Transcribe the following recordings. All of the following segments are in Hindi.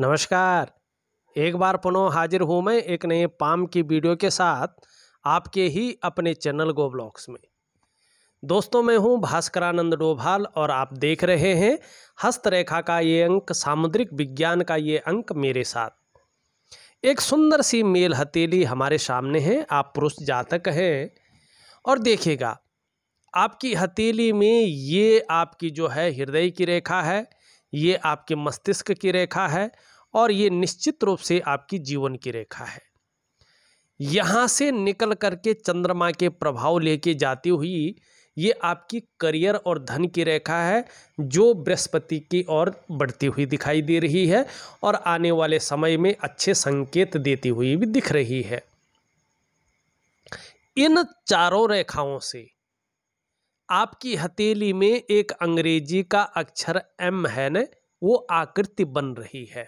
नमस्कार एक बार पुनः हाजिर हूँ मैं एक नए पाम की वीडियो के साथ आपके ही अपने चैनल गो ब्लॉग्स में दोस्तों मैं हूँ भास्करानंद डोभाल और आप देख रहे हैं हस्तरेखा का ये अंक सामुद्रिक विज्ञान का ये अंक मेरे साथ एक सुंदर सी मेल हथेली हमारे सामने है आप पुरुष जातक हैं और देखिएगा आपकी हथेली में ये आपकी जो है हृदय की रेखा है ये आपके मस्तिष्क की रेखा है और ये निश्चित रूप से आपकी जीवन की रेखा है यहाँ से निकल करके चंद्रमा के प्रभाव लेके जाती हुई ये आपकी करियर और धन की रेखा है जो बृहस्पति की ओर बढ़ती हुई दिखाई दे रही है और आने वाले समय में अच्छे संकेत देती हुई भी दिख रही है इन चारों रेखाओं से आपकी हथेली में एक अंग्रेजी का अक्षर एम है न वो आकृति बन रही है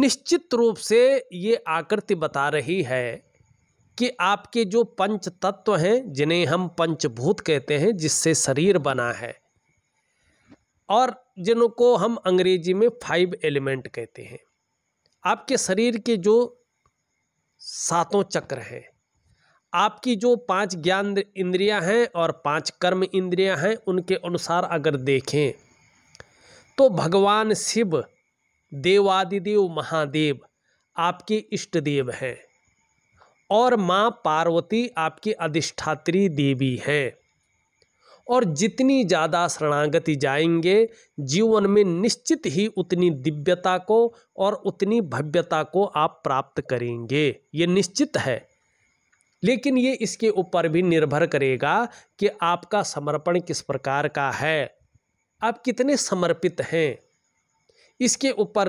निश्चित रूप से ये आकृति बता रही है कि आपके जो पंच तत्व हैं जिन्हें हम पंचभूत कहते हैं जिससे शरीर बना है और जिनको हम अंग्रेजी में फाइव एलिमेंट कहते हैं आपके शरीर के जो सातों चक्र हैं आपकी जो पांच ज्ञान इंद्रियां हैं और पांच कर्म इंद्रियां हैं उनके अनुसार अगर देखें तो भगवान शिव देवादिदेव महादेव आपके इष्ट देव हैं और माँ पार्वती आपकी अधिष्ठात्री देवी हैं और जितनी ज़्यादा शरणागति जाएंगे जीवन में निश्चित ही उतनी दिव्यता को और उतनी भव्यता को आप प्राप्त करेंगे ये निश्चित है लेकिन ये इसके ऊपर भी निर्भर करेगा कि आपका समर्पण किस प्रकार का है आप कितने समर्पित हैं इसके ऊपर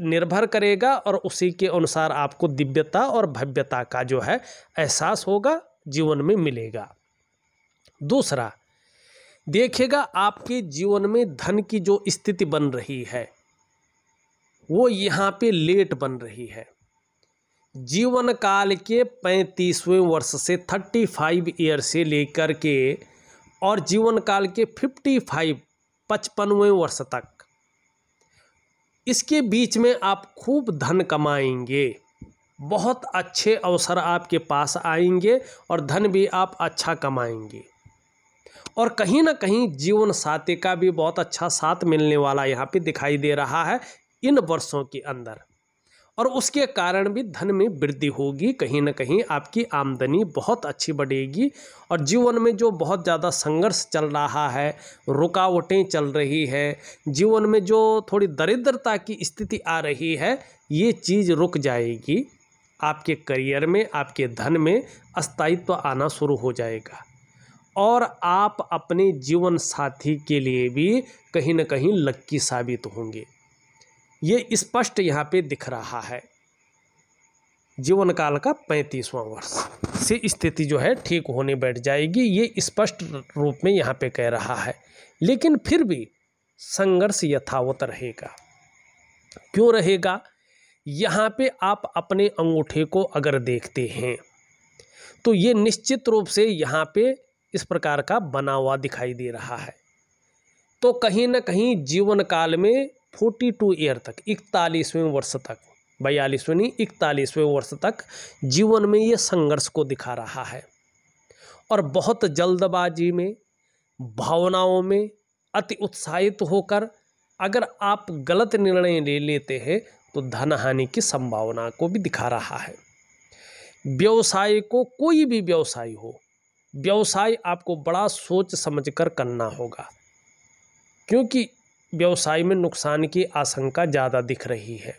निर्भर करेगा और उसी के अनुसार आपको दिव्यता और भव्यता का जो है एहसास होगा जीवन में मिलेगा दूसरा देखेगा आपके जीवन में धन की जो स्थिति बन रही है वो यहाँ पे लेट बन रही है जीवन काल के पैंतीसवें वर्ष से थर्टी फाइव ईयर से लेकर के और जीवन काल के फिफ्टी फाइव पचपनवें वर्ष तक इसके बीच में आप खूब धन कमाएंगे बहुत अच्छे अवसर आपके पास आएंगे और धन भी आप अच्छा कमाएंगे और कहीं ना कहीं जीवन साथी का भी बहुत अच्छा साथ मिलने वाला यहाँ पे दिखाई दे रहा है इन वर्षों के अंदर और उसके कारण भी धन में वृद्धि होगी कहीं ना कहीं आपकी आमदनी बहुत अच्छी बढ़ेगी और जीवन में जो बहुत ज़्यादा संघर्ष चल रहा है रुकावटें चल रही है जीवन में जो थोड़ी दरिद्रता की स्थिति आ रही है ये चीज़ रुक जाएगी आपके करियर में आपके धन में अस्थायित्व आना शुरू हो जाएगा और आप अपने जीवन साथी के लिए भी कहीं ना कहीं लक्की साबित होंगे ये स्पष्ट यहाँ पे दिख रहा है जीवन काल का पैंतीसवां वर्ष से स्थिति जो है ठीक होने बैठ जाएगी ये स्पष्ट रूप में यहाँ पे कह रहा है लेकिन फिर भी संघर्ष यथावत रहेगा क्यों रहेगा यहाँ पे आप अपने अंगूठे को अगर देखते हैं तो ये निश्चित रूप से यहाँ पे इस प्रकार का बना हुआ दिखाई दे रहा है तो कहीं ना कहीं जीवन काल में फोर्टी टू ईयर तक इकतालीसवें वर्ष तक बयालीसवें नहीं इकतालीसवें वर्ष तक जीवन में ये संघर्ष को दिखा रहा है और बहुत जल्दबाजी में भावनाओं में अति उत्साहित होकर अगर आप गलत निर्णय ले लेते हैं तो धन हानि की संभावना को भी दिखा रहा है व्यवसाय को कोई भी व्यवसाय हो व्यवसाय आपको बड़ा सोच समझकर करना होगा क्योंकि व्यवसाय में नुकसान की आशंका ज़्यादा दिख रही है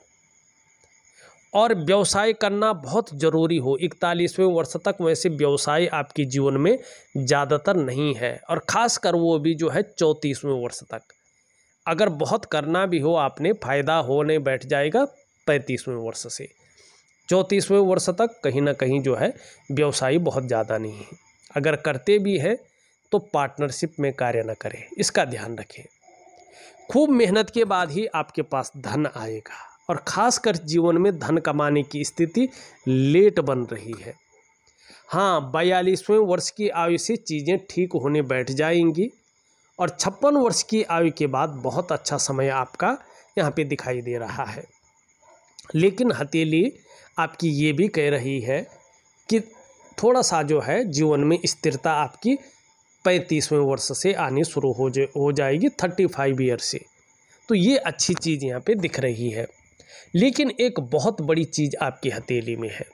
और व्यवसाय करना बहुत ज़रूरी हो इकतालीसवें वर्ष तक वैसे व्यवसाय आपके जीवन में ज़्यादातर नहीं है और ख़ासकर वो भी जो है चौंतीसवें वर्ष तक अगर बहुत करना भी हो आपने फ़ायदा होने बैठ जाएगा पैंतीसवें वर्ष से चौंतीसवें वर्ष तक कहीं ना कहीं जो है व्यवसाय बहुत ज़्यादा नहीं है अगर करते भी हैं तो पार्टनरशिप में कार्य न करें इसका ध्यान रखें खूब मेहनत के बाद ही आपके पास धन आएगा और ख़ासकर जीवन में धन कमाने की स्थिति लेट बन रही है हाँ बयालीसवें वर्ष की आयु से चीज़ें ठीक होने बैठ जाएंगी और छप्पन वर्ष की आयु के बाद बहुत अच्छा समय आपका यहाँ पे दिखाई दे रहा है लेकिन हथेली आपकी ये भी कह रही है कि थोड़ा सा जो है जीवन में स्थिरता आपकी पैंतीसवें वर्ष से आनी शुरू हो जा हो जाएगी थर्टी फाइव ईयर से तो ये अच्छी चीज़ यहाँ पे दिख रही है लेकिन एक बहुत बड़ी चीज़ आपकी हथेली में है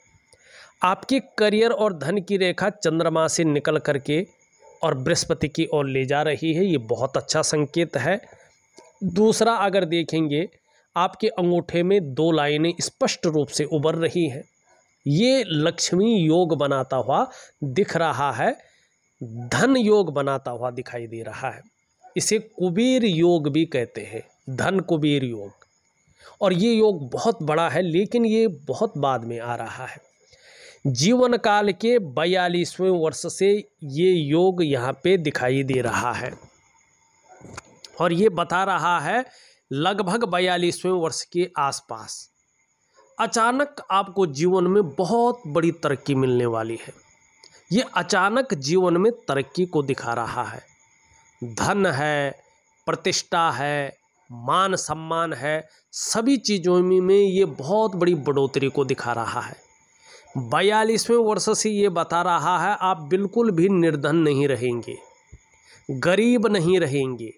आपके करियर और धन की रेखा चंद्रमा से निकल करके और बृहस्पति की ओर ले जा रही है ये बहुत अच्छा संकेत है दूसरा अगर देखेंगे आपके अंगूठे में दो लाइनें स्पष्ट रूप से उभर रही हैं ये लक्ष्मी योग बनाता हुआ दिख रहा है धन योग बनाता हुआ दिखाई दे रहा है इसे कुबेर योग भी कहते हैं धन कुबेर योग और ये योग बहुत बड़ा है लेकिन ये बहुत बाद में आ रहा है जीवन काल के बयालीसवें वर्ष से ये योग यहाँ पे दिखाई दे रहा है और ये बता रहा है लगभग बयालीसवें वर्ष के आसपास अचानक आपको जीवन में बहुत बड़ी तरक्की मिलने वाली है ये अचानक जीवन में तरक्की को दिखा रहा है धन है प्रतिष्ठा है मान सम्मान है सभी चीज़ों में ये बहुत बड़ी बढ़ोतरी को दिखा रहा है बयालीसवें वर्ष से ये बता रहा है आप बिल्कुल भी निर्धन नहीं रहेंगे गरीब नहीं रहेंगे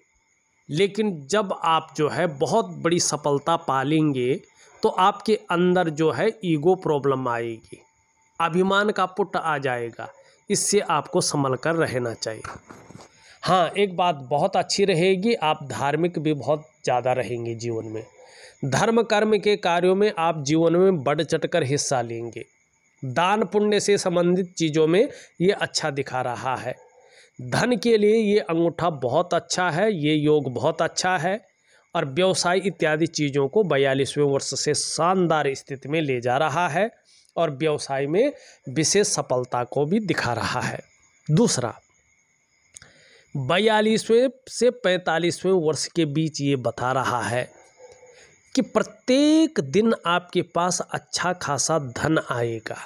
लेकिन जब आप जो है बहुत बड़ी सफलता पालेंगे तो आपके अंदर जो है ईगो प्रॉब्लम आएगी अभिमान का पुट आ जाएगा इससे आपको संभल कर रहना चाहिए हाँ एक बात बहुत अच्छी रहेगी आप धार्मिक भी बहुत ज़्यादा रहेंगे जीवन में धर्म कर्म के कार्यों में आप जीवन में बढ़ चढ़ कर हिस्सा लेंगे दान पुण्य से संबंधित चीज़ों में ये अच्छा दिखा रहा है धन के लिए ये अंगूठा बहुत अच्छा है ये योग बहुत अच्छा है और व्यवसाय इत्यादि चीज़ों को बयालीसवें वर्ष से शानदार स्थिति में ले जा रहा है और व्यवसाय में विशेष सफलता को भी दिखा रहा है दूसरा बयालीसवें से पैंतालीसवें वर्ष के बीच ये बता रहा है कि प्रत्येक दिन आपके पास अच्छा खासा धन आएगा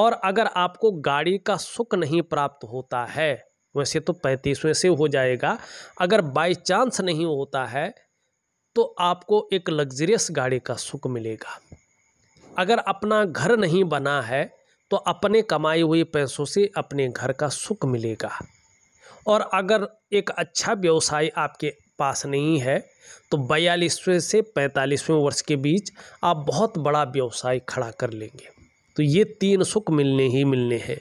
और अगर आपको गाड़ी का सुख नहीं प्राप्त होता है वैसे तो पैंतीसवें से हो जाएगा अगर बाई चांस नहीं होता है तो आपको एक लग्जरियस गाड़ी का सुख मिलेगा अगर अपना घर नहीं बना है तो अपने कमाए हुए पैसों से अपने घर का सुख मिलेगा और अगर एक अच्छा व्यवसाय आपके पास नहीं है तो बयालीसवें से पैंतालीसवें वर्ष के बीच आप बहुत बड़ा व्यवसाय खड़ा कर लेंगे तो ये तीन सुख मिलने ही मिलने हैं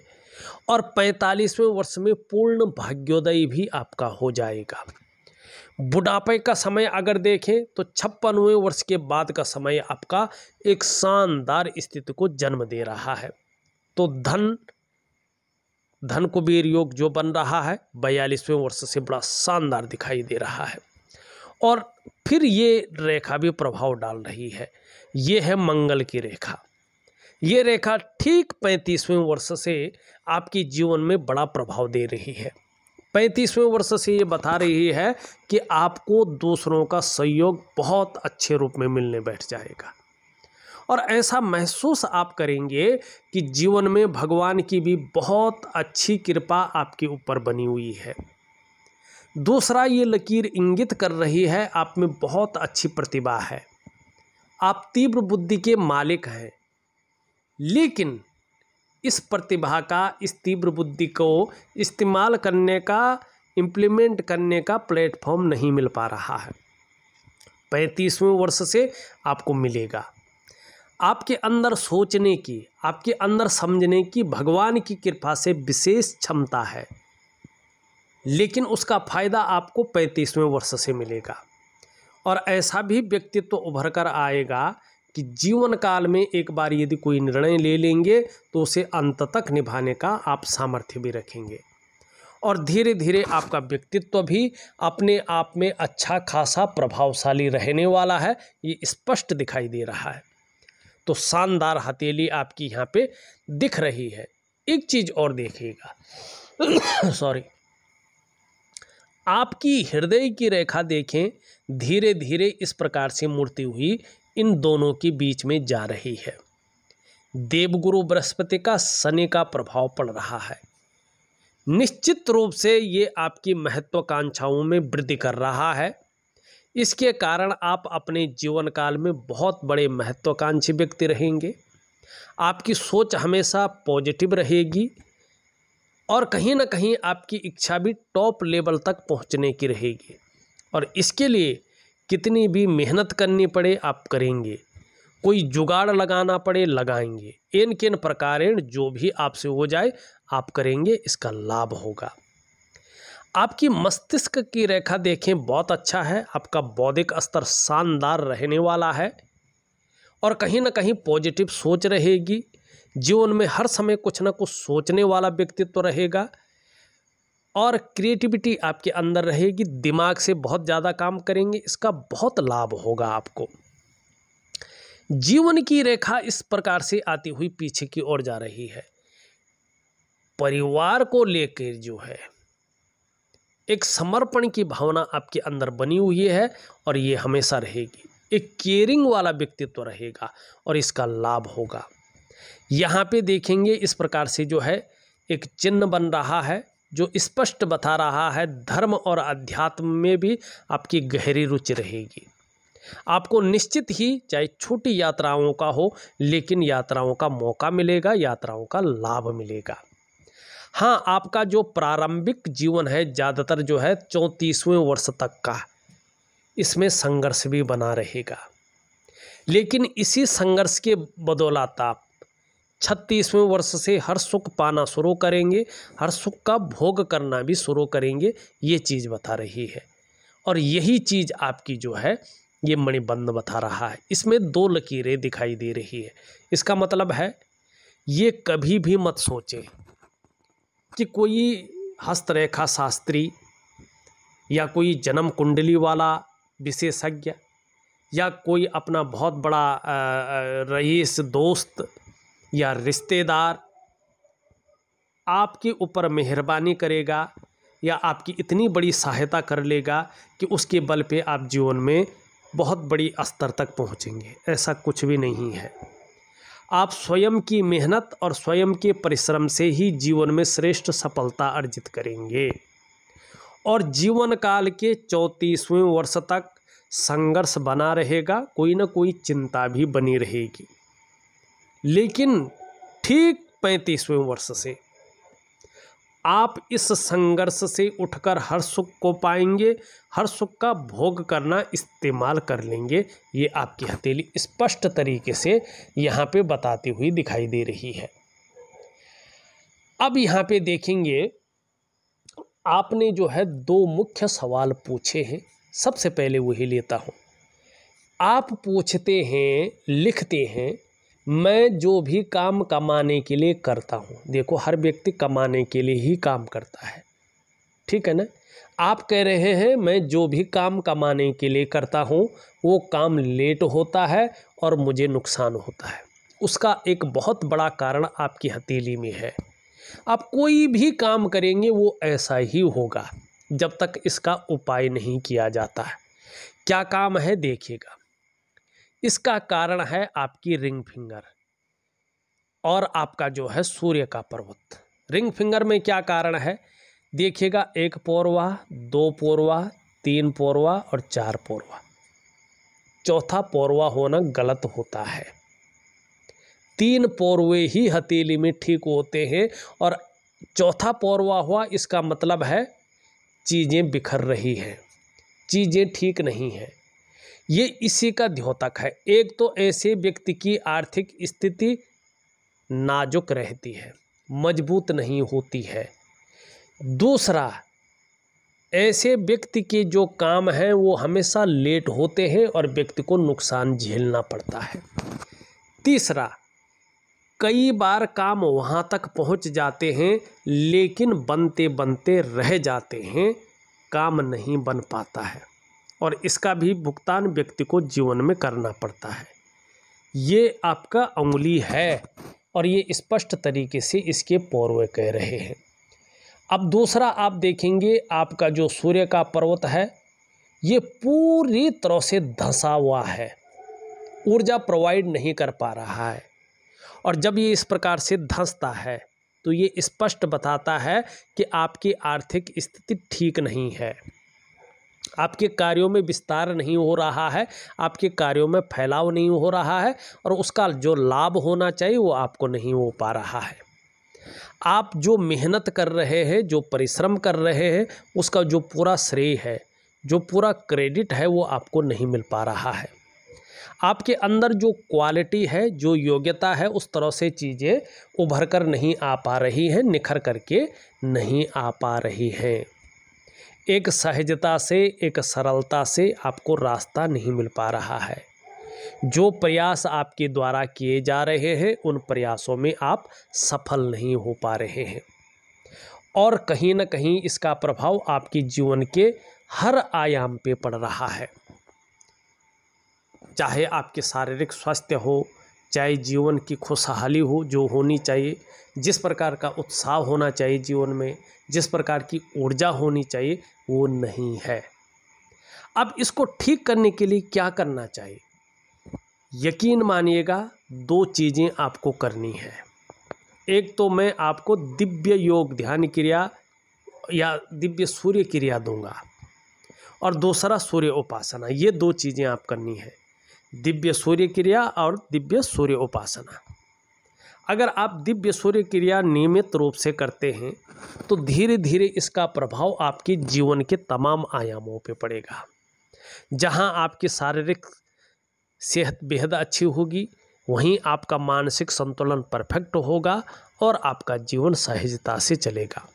और पैंतालीसवें वर्ष में पूर्ण भाग्योदय भी आपका हो जाएगा बुढ़ापे का समय अगर देखें तो छप्पनवें वर्ष के बाद का समय आपका एक शानदार स्थिति को जन्म दे रहा है तो धन धन कुबेर योग जो बन रहा है बयालीसवें वर्ष से बड़ा शानदार दिखाई दे रहा है और फिर ये रेखा भी प्रभाव डाल रही है ये है मंगल की रेखा ये रेखा ठीक पैंतीसवें वर्ष से आपके जीवन में बड़ा प्रभाव दे रही है पैंतीसवें वर्ष से ये बता रही है कि आपको दूसरों का सहयोग बहुत अच्छे रूप में मिलने बैठ जाएगा और ऐसा महसूस आप करेंगे कि जीवन में भगवान की भी बहुत अच्छी कृपा आपके ऊपर बनी हुई है दूसरा ये लकीर इंगित कर रही है आप में बहुत अच्छी प्रतिभा है आप तीव्र बुद्धि के मालिक हैं लेकिन इस प्रतिभा का इस तीव्र बुद्धि को इस्तेमाल करने का इम्प्लीमेंट करने का प्लेटफॉर्म नहीं मिल पा रहा है पैंतीसवें वर्ष से आपको मिलेगा आपके अंदर सोचने की आपके अंदर समझने की भगवान की कृपा से विशेष क्षमता है लेकिन उसका फ़ायदा आपको पैंतीसवें वर्ष से मिलेगा और ऐसा भी व्यक्तित्व तो उभर कर आएगा कि जीवन काल में एक बार यदि कोई निर्णय ले लेंगे तो उसे अंत तक निभाने का आप सामर्थ्य भी रखेंगे और धीरे धीरे आपका व्यक्तित्व भी अपने आप में अच्छा खासा प्रभावशाली रहने वाला है ये स्पष्ट दिखाई दे रहा है तो शानदार हथेली आपकी यहाँ पे दिख रही है एक चीज़ और देखिएगा सॉरी आपकी हृदय की रेखा देखें धीरे धीरे इस प्रकार से मूर्ति हुई इन दोनों के बीच में जा रही है देवगुरु बृहस्पति का शनि का प्रभाव पड़ रहा है निश्चित रूप से ये आपकी महत्वाकांक्षाओं में वृद्धि कर रहा है इसके कारण आप अपने जीवन काल में बहुत बड़े महत्वाकांक्षी व्यक्ति रहेंगे आपकी सोच हमेशा पॉजिटिव रहेगी और कहीं ना कहीं आपकी इच्छा भी टॉप लेवल तक पहुंचने की रहेगी और इसके लिए कितनी भी मेहनत करनी पड़े आप करेंगे कोई जुगाड़ लगाना पड़े लगाएंगे एन केन प्रकारेण जो भी आपसे हो जाए आप करेंगे इसका लाभ होगा आपकी मस्तिष्क की रेखा देखें बहुत अच्छा है आपका बौद्धिक स्तर शानदार रहने वाला है और कहीं ना कहीं पॉजिटिव सोच रहेगी जीवन में हर समय कुछ ना कुछ सोचने वाला व्यक्तित्व तो रहेगा और क्रिएटिविटी आपके अंदर रहेगी दिमाग से बहुत ज़्यादा काम करेंगे इसका बहुत लाभ होगा आपको जीवन की रेखा इस प्रकार से आती हुई पीछे की ओर जा रही है परिवार को लेकर जो है एक समर्पण की भावना आपके अंदर बनी हुई है और ये हमेशा रहेगी एक केयरिंग वाला व्यक्तित्व तो रहेगा और इसका लाभ होगा यहाँ पे देखेंगे इस प्रकार से जो है एक चिन्ह बन रहा है जो स्पष्ट बता रहा है धर्म और अध्यात्म में भी आपकी गहरी रुचि रहेगी आपको निश्चित ही चाहे छोटी यात्राओं का हो लेकिन यात्राओं का मौका मिलेगा यात्राओं का लाभ मिलेगा हाँ आपका जो प्रारंभिक जीवन है ज़्यादातर जो है चौंतीसवें वर्ष तक का इसमें संघर्ष भी बना रहेगा लेकिन इसी संघर्ष के बदौलत आप छत्तीसवें वर्ष से हर सुख पाना शुरू करेंगे हर सुख का भोग करना भी शुरू करेंगे ये चीज़ बता रही है और यही चीज़ आपकी जो है ये मणिबंध बता रहा है इसमें दो लकीरें दिखाई दे रही है इसका मतलब है ये कभी भी मत सोचें कि कोई हस्तरेखा शास्त्री या कोई जन्म कुंडली वाला विशेषज्ञ या कोई अपना बहुत बड़ा रईस दोस्त या रिश्तेदार आपके ऊपर मेहरबानी करेगा या आपकी इतनी बड़ी सहायता कर लेगा कि उसके बल पे आप जीवन में बहुत बड़ी स्तर तक पहुँचेंगे ऐसा कुछ भी नहीं है आप स्वयं की मेहनत और स्वयं के परिश्रम से ही जीवन में श्रेष्ठ सफलता अर्जित करेंगे और जीवन काल के चौंतीसवें वर्ष तक संघर्ष बना रहेगा कोई ना कोई चिंता भी बनी रहेगी लेकिन ठीक पैंतीसवें वर्ष से आप इस संघर्ष से उठकर हर सुख को पाएंगे हर सुख का भोग करना इस्तेमाल कर लेंगे ये आपकी हथेली स्पष्ट तरीके से यहाँ पे बताती हुई दिखाई दे रही है अब यहाँ पे देखेंगे आपने जो है दो मुख्य सवाल पूछे हैं सबसे पहले वही लेता हूँ आप पूछते हैं लिखते हैं मैं जो भी काम कमाने के लिए करता हूँ देखो हर व्यक्ति कमाने के लिए ही काम करता है ठीक है ना आप कह रहे हैं मैं जो भी काम कमाने के लिए करता हूँ वो काम लेट होता है और मुझे नुकसान होता है उसका एक बहुत बड़ा कारण आपकी हथेली में है आप कोई भी काम करेंगे वो ऐसा ही होगा जब तक इसका उपाय नहीं किया जाता है क्या काम है देखिएगा इसका कारण है आपकी रिंग फिंगर और आपका जो है सूर्य का पर्वत रिंग फिंगर में क्या कारण है देखिएगा एक पौरवा दो पौरवा तीन पौरवा और चार पौरवा चौथा पौरवा होना गलत होता है तीन पौरवे ही हथेली में ठीक होते हैं और चौथा पौरवा हुआ इसका मतलब है चीज़ें बिखर रही हैं चीज़ें ठीक नहीं हैं ये इसी का द्योतक है एक तो ऐसे व्यक्ति की आर्थिक स्थिति नाजुक रहती है मजबूत नहीं होती है दूसरा ऐसे व्यक्ति के जो काम हैं वो हमेशा लेट होते हैं और व्यक्ति को नुकसान झेलना पड़ता है तीसरा कई बार काम वहाँ तक पहुँच जाते हैं लेकिन बनते बनते रह जाते हैं काम नहीं बन पाता है और इसका भी भुगतान व्यक्ति को जीवन में करना पड़ता है ये आपका उंगली है और ये स्पष्ट तरीके से इसके पौर्व कह रहे हैं अब दूसरा आप देखेंगे आपका जो सूर्य का पर्वत है ये पूरी तरह से धंसा हुआ है ऊर्जा प्रोवाइड नहीं कर पा रहा है और जब ये इस प्रकार से धंसता है तो ये स्पष्ट बताता है कि आपकी आर्थिक स्थिति ठीक नहीं है आपके कार्यों में विस्तार नहीं हो रहा है आपके कार्यों में फैलाव नहीं हो रहा है और उसका जो लाभ होना चाहिए वो आपको नहीं हो पा रहा है आप जो मेहनत कर रहे हैं जो परिश्रम कर रहे हैं उसका जो पूरा श्रेय है जो पूरा क्रेडिट है वो आपको नहीं मिल पा रहा है आपके अंदर जो क्वालिटी है जो योग्यता है उस तरह से चीज़ें उभर कर नहीं आ पा रही हैं निखर करके नहीं आ पा रही हैं एक सहजता से एक सरलता से आपको रास्ता नहीं मिल पा रहा है जो प्रयास आपके द्वारा किए जा रहे हैं उन प्रयासों में आप सफल नहीं हो पा रहे हैं और कहीं ना कहीं इसका प्रभाव आपके जीवन के हर आयाम पे पड़ रहा है चाहे आपके शारीरिक स्वास्थ्य हो चाहे जीवन की खुशहाली हो जो होनी चाहिए जिस प्रकार का उत्साह होना चाहिए जीवन में जिस प्रकार की ऊर्जा होनी चाहिए वो नहीं है अब इसको ठीक करने के लिए क्या करना चाहिए यकीन मानिएगा दो चीज़ें आपको करनी है एक तो मैं आपको दिव्य योग ध्यान क्रिया या दिव्य सूर्य क्रिया दूंगा और दूसरा सूर्य उपासना ये दो चीज़ें आप करनी है दिव्य सूर्य क्रिया और दिव्य सूर्य उपासना अगर आप दिव्य सूर्य क्रिया नियमित रूप से करते हैं तो धीरे धीरे इसका प्रभाव आपके जीवन के तमाम आयामों पर पड़ेगा जहाँ आपकी शारीरिक सेहत बेहद अच्छी होगी वहीं आपका मानसिक संतुलन परफेक्ट होगा और आपका जीवन सहजता से चलेगा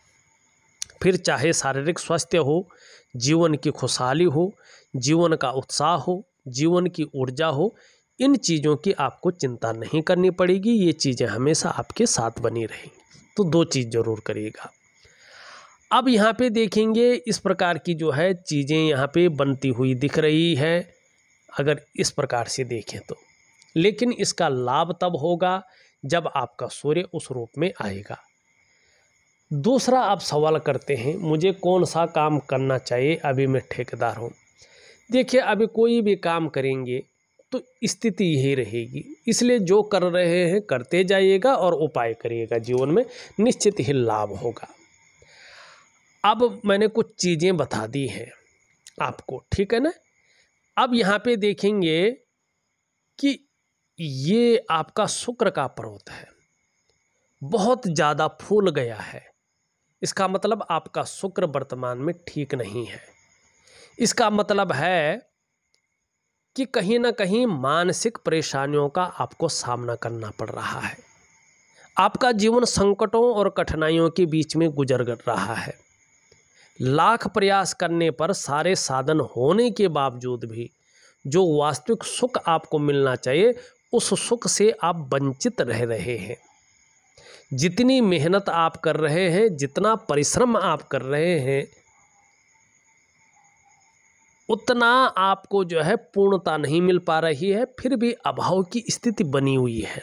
फिर चाहे शारीरिक स्वास्थ्य हो जीवन की खुशहाली हो जीवन का उत्साह हो जीवन की ऊर्जा हो इन चीज़ों की आपको चिंता नहीं करनी पड़ेगी ये चीज़ें हमेशा आपके साथ बनी रहेंगी तो दो चीज़ ज़रूर करिएगा अब यहाँ पे देखेंगे इस प्रकार की जो है चीज़ें यहाँ पे बनती हुई दिख रही है अगर इस प्रकार से देखें तो लेकिन इसका लाभ तब होगा जब आपका सूर्य उस रूप में आएगा दूसरा आप सवाल करते हैं मुझे कौन सा काम करना चाहिए अभी मैं ठेकेदार हूँ देखिए अभी कोई भी काम करेंगे तो स्थिति यही रहेगी इसलिए जो कर रहे हैं करते जाइएगा और उपाय करिएगा जीवन में निश्चित ही लाभ होगा अब मैंने कुछ चीज़ें बता दी हैं आपको ठीक है ना अब यहाँ पे देखेंगे कि ये आपका शुक्र का पर्वत है बहुत ज़्यादा फूल गया है इसका मतलब आपका शुक्र वर्तमान में ठीक नहीं है इसका मतलब है कि कहीं ना कहीं मानसिक परेशानियों का आपको सामना करना पड़ रहा है आपका जीवन संकटों और कठिनाइयों के बीच में गुजर रहा है लाख प्रयास करने पर सारे साधन होने के बावजूद भी जो वास्तविक सुख आपको मिलना चाहिए उस सुख से आप वंचित रह रहे हैं जितनी मेहनत आप कर रहे हैं जितना परिश्रम आप कर रहे हैं उतना आपको जो है पूर्णता नहीं मिल पा रही है फिर भी अभाव की स्थिति बनी हुई है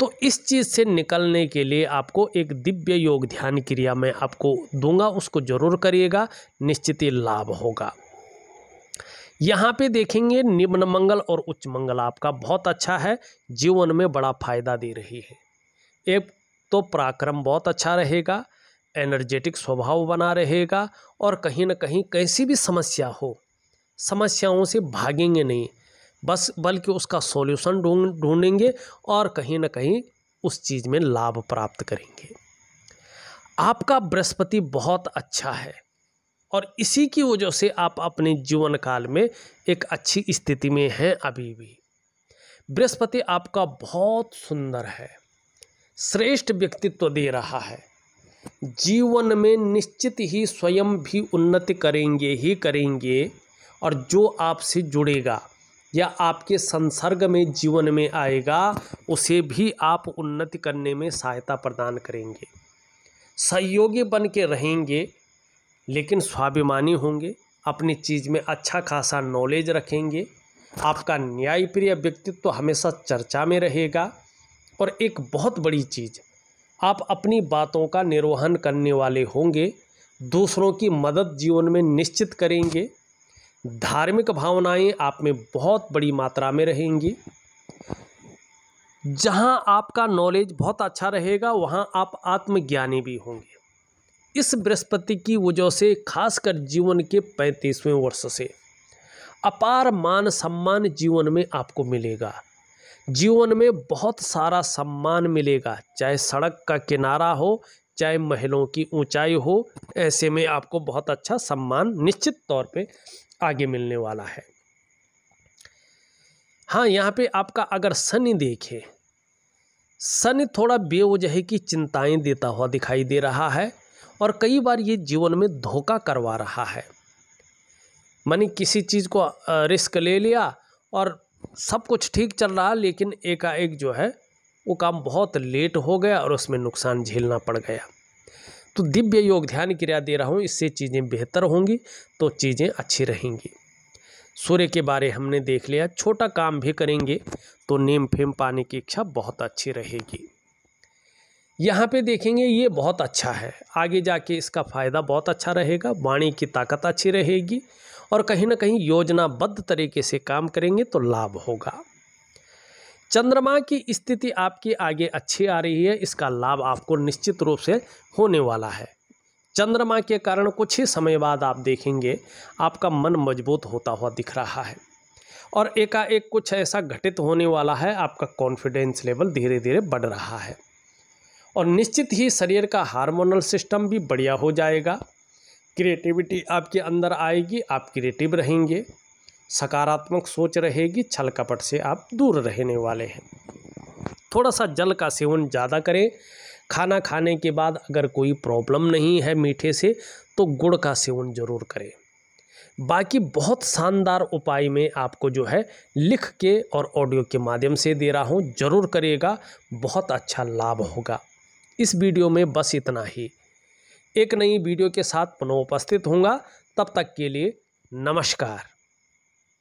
तो इस चीज़ से निकलने के लिए आपको एक दिव्य योग ध्यान क्रिया मैं आपको दूंगा उसको जरूर करिएगा निश्चित ही लाभ होगा यहाँ पे देखेंगे निम्न मंगल और उच्च मंगल आपका बहुत अच्छा है जीवन में बड़ा फायदा दे रही है एक तो पराक्रम बहुत अच्छा रहेगा एनर्जेटिक स्वभाव बना रहेगा और कहीं ना कहीं कैसी भी समस्या हो समस्याओं से भागेंगे नहीं बस बल्कि उसका सॉल्यूशन ढूंढ ढूंढेंगे और कहीं ना कहीं उस चीज़ में लाभ प्राप्त करेंगे आपका बृहस्पति बहुत अच्छा है और इसी की वजह से आप अपने जीवन काल में एक अच्छी स्थिति में हैं अभी भी बृहस्पति आपका बहुत सुंदर है श्रेष्ठ व्यक्तित्व दे रहा है जीवन में निश्चित ही स्वयं भी उन्नति करेंगे ही करेंगे और जो आपसे जुड़ेगा या आपके संसर्ग में जीवन में आएगा उसे भी आप उन्नति करने में सहायता प्रदान करेंगे सहयोगी बन के रहेंगे लेकिन स्वाभिमानी होंगे अपनी चीज़ में अच्छा खासा नॉलेज रखेंगे आपका न्यायप्रिय व्यक्तित्व तो हमेशा चर्चा में रहेगा और एक बहुत बड़ी चीज़ आप अपनी बातों का निर्वहन करने वाले होंगे दूसरों की मदद जीवन में निश्चित करेंगे धार्मिक भावनाएं आप में बहुत बड़ी मात्रा में रहेंगी जहां आपका नॉलेज बहुत अच्छा रहेगा वहां आप आत्मज्ञानी भी होंगे इस बृहस्पति की वजह से खासकर जीवन के पैंतीसवें वर्ष से अपार मान सम्मान जीवन में आपको मिलेगा जीवन में बहुत सारा सम्मान मिलेगा चाहे सड़क का किनारा हो चाहे महलों की ऊंचाई हो ऐसे में आपको बहुत अच्छा सम्मान निश्चित तौर पे आगे मिलने वाला है हाँ यहाँ पे आपका अगर शनि देखे शनि थोड़ा बेवजह की चिंताएं देता हुआ दिखाई दे रहा है और कई बार ये जीवन में धोखा करवा रहा है मानी किसी चीज़ को रिस्क ले लिया और सब कुछ ठीक चल रहा लेकिन एकाएक जो है वो काम बहुत लेट हो गया और उसमें नुकसान झेलना पड़ गया तो दिव्य योग ध्यान क्रिया दे रहा हूँ इससे चीज़ें बेहतर होंगी तो चीज़ें अच्छी रहेंगी सूर्य के बारे हमने देख लिया छोटा काम भी करेंगे तो नेम फेम पाने की इच्छा बहुत अच्छी रहेगी यहाँ पे देखेंगे ये बहुत अच्छा है आगे जाके इसका फ़ायदा बहुत अच्छा रहेगा वाणी की ताकत अच्छी रहेगी और कहीं ना कहीं योजनाबद्ध तरीके से काम करेंगे तो लाभ होगा चंद्रमा की स्थिति आपकी आगे अच्छी आ रही है इसका लाभ आपको निश्चित रूप से होने वाला है चंद्रमा के कारण कुछ ही समय बाद आप देखेंगे आपका मन मजबूत होता हुआ दिख रहा है और एकाएक कुछ ऐसा घटित होने वाला है आपका कॉन्फिडेंस लेवल धीरे धीरे बढ़ रहा है और निश्चित ही शरीर का हार्मोनल सिस्टम भी बढ़िया हो जाएगा क्रिएटिविटी आपके अंदर आएगी आप क्रिएटिव रहेंगे सकारात्मक सोच रहेगी छल कपट से आप दूर रहने वाले हैं थोड़ा सा जल का सेवन ज़्यादा करें खाना खाने के बाद अगर कोई प्रॉब्लम नहीं है मीठे से तो गुड़ का सेवन ज़रूर करें बाकी बहुत शानदार उपाय में आपको जो है लिख के और ऑडियो के माध्यम से दे रहा हूँ ज़रूर करिएगा बहुत अच्छा लाभ होगा इस वीडियो में बस इतना ही एक नई वीडियो के साथ पुनः उपस्थित होंगे तब तक के लिए नमस्कार